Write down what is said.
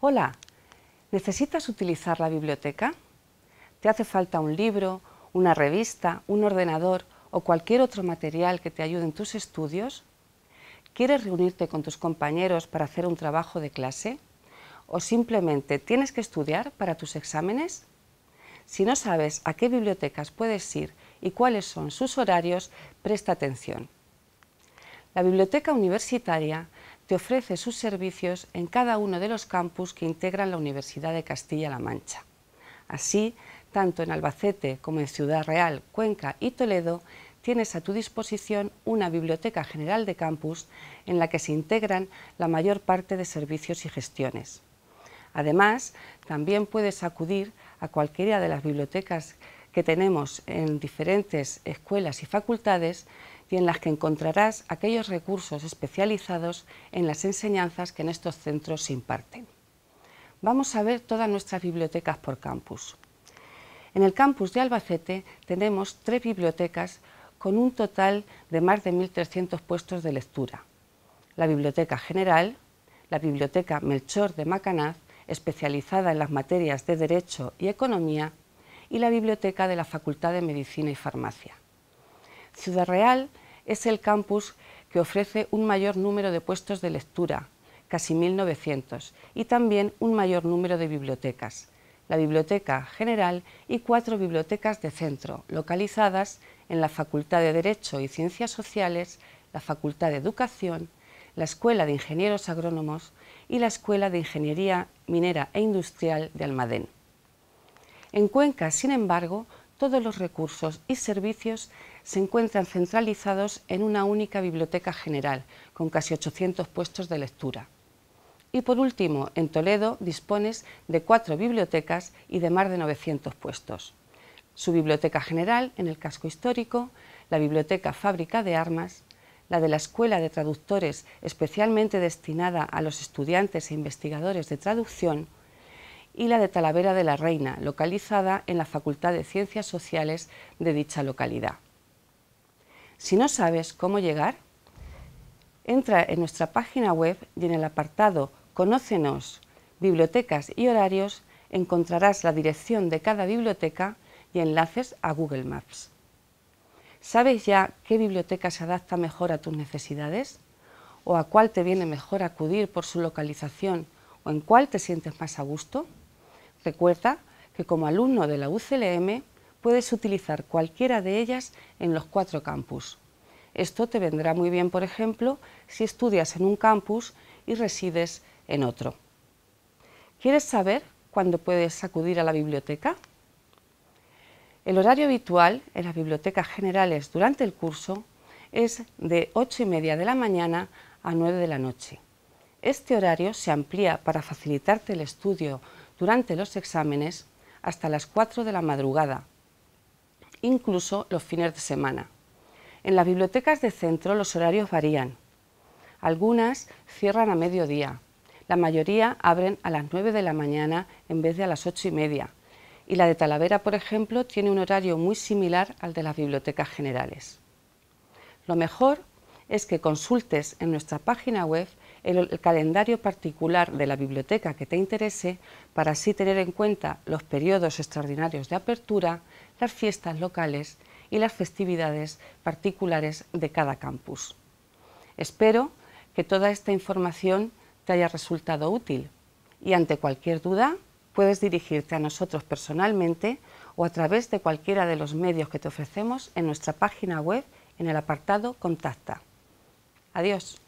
Hola, ¿necesitas utilizar la biblioteca? ¿Te hace falta un libro, una revista, un ordenador o cualquier otro material que te ayude en tus estudios? ¿Quieres reunirte con tus compañeros para hacer un trabajo de clase? ¿O simplemente tienes que estudiar para tus exámenes? Si no sabes a qué bibliotecas puedes ir y cuáles son sus horarios, presta atención. La biblioteca universitaria te ofrece sus servicios en cada uno de los campus que integran la Universidad de Castilla-La Mancha. Así, tanto en Albacete como en Ciudad Real, Cuenca y Toledo, tienes a tu disposición una biblioteca general de campus en la que se integran la mayor parte de servicios y gestiones. Además, también puedes acudir a cualquiera de las bibliotecas que tenemos en diferentes escuelas y facultades y en las que encontrarás aquellos recursos especializados en las enseñanzas que en estos centros se imparten. Vamos a ver todas nuestras bibliotecas por campus. En el campus de Albacete tenemos tres bibliotecas con un total de más de 1.300 puestos de lectura. La Biblioteca General, la Biblioteca Melchor de Macanaz, especializada en las materias de Derecho y Economía, y la Biblioteca de la Facultad de Medicina y Farmacia. Ciudad Real es el campus que ofrece un mayor número de puestos de lectura, casi 1.900, y también un mayor número de bibliotecas, la Biblioteca General y cuatro bibliotecas de centro, localizadas en la Facultad de Derecho y Ciencias Sociales, la Facultad de Educación, la Escuela de Ingenieros Agrónomos y la Escuela de Ingeniería Minera e Industrial de Almadén. En Cuenca, sin embargo, todos los recursos y servicios se encuentran centralizados en una única biblioteca general, con casi 800 puestos de lectura. Y por último, en Toledo dispones de cuatro bibliotecas y de más de 900 puestos. Su biblioteca general en el casco histórico, la biblioteca fábrica de armas, la de la Escuela de Traductores especialmente destinada a los estudiantes e investigadores de traducción, y la de Talavera de la Reina, localizada en la Facultad de Ciencias Sociales de dicha localidad. Si no sabes cómo llegar, entra en nuestra página web y en el apartado Conócenos, bibliotecas y horarios encontrarás la dirección de cada biblioteca y enlaces a Google Maps. ¿Sabes ya qué biblioteca se adapta mejor a tus necesidades? ¿O a cuál te viene mejor acudir por su localización? ¿O en cuál te sientes más a gusto? Recuerda que como alumno de la UCLM puedes utilizar cualquiera de ellas en los cuatro campus. Esto te vendrá muy bien, por ejemplo, si estudias en un campus y resides en otro. ¿Quieres saber cuándo puedes acudir a la biblioteca? El horario habitual en las bibliotecas generales durante el curso es de 8 y media de la mañana a 9 de la noche. Este horario se amplía para facilitarte el estudio durante los exámenes hasta las 4 de la madrugada, incluso los fines de semana. En las bibliotecas de centro los horarios varían. Algunas cierran a mediodía, la mayoría abren a las 9 de la mañana en vez de a las 8 y media, y la de Talavera, por ejemplo, tiene un horario muy similar al de las bibliotecas generales. Lo mejor es que consultes en nuestra página web el, calendario particular de la biblioteca que te interese para así tener en cuenta los periodos extraordinarios de apertura, las fiestas locales y las festividades particulares de cada campus. Espero que toda esta información te haya resultado útil y ante cualquier duda puedes dirigirte a nosotros personalmente o a través de cualquiera de los medios que te ofrecemos en nuestra página web en el apartado Contacta. Adiós.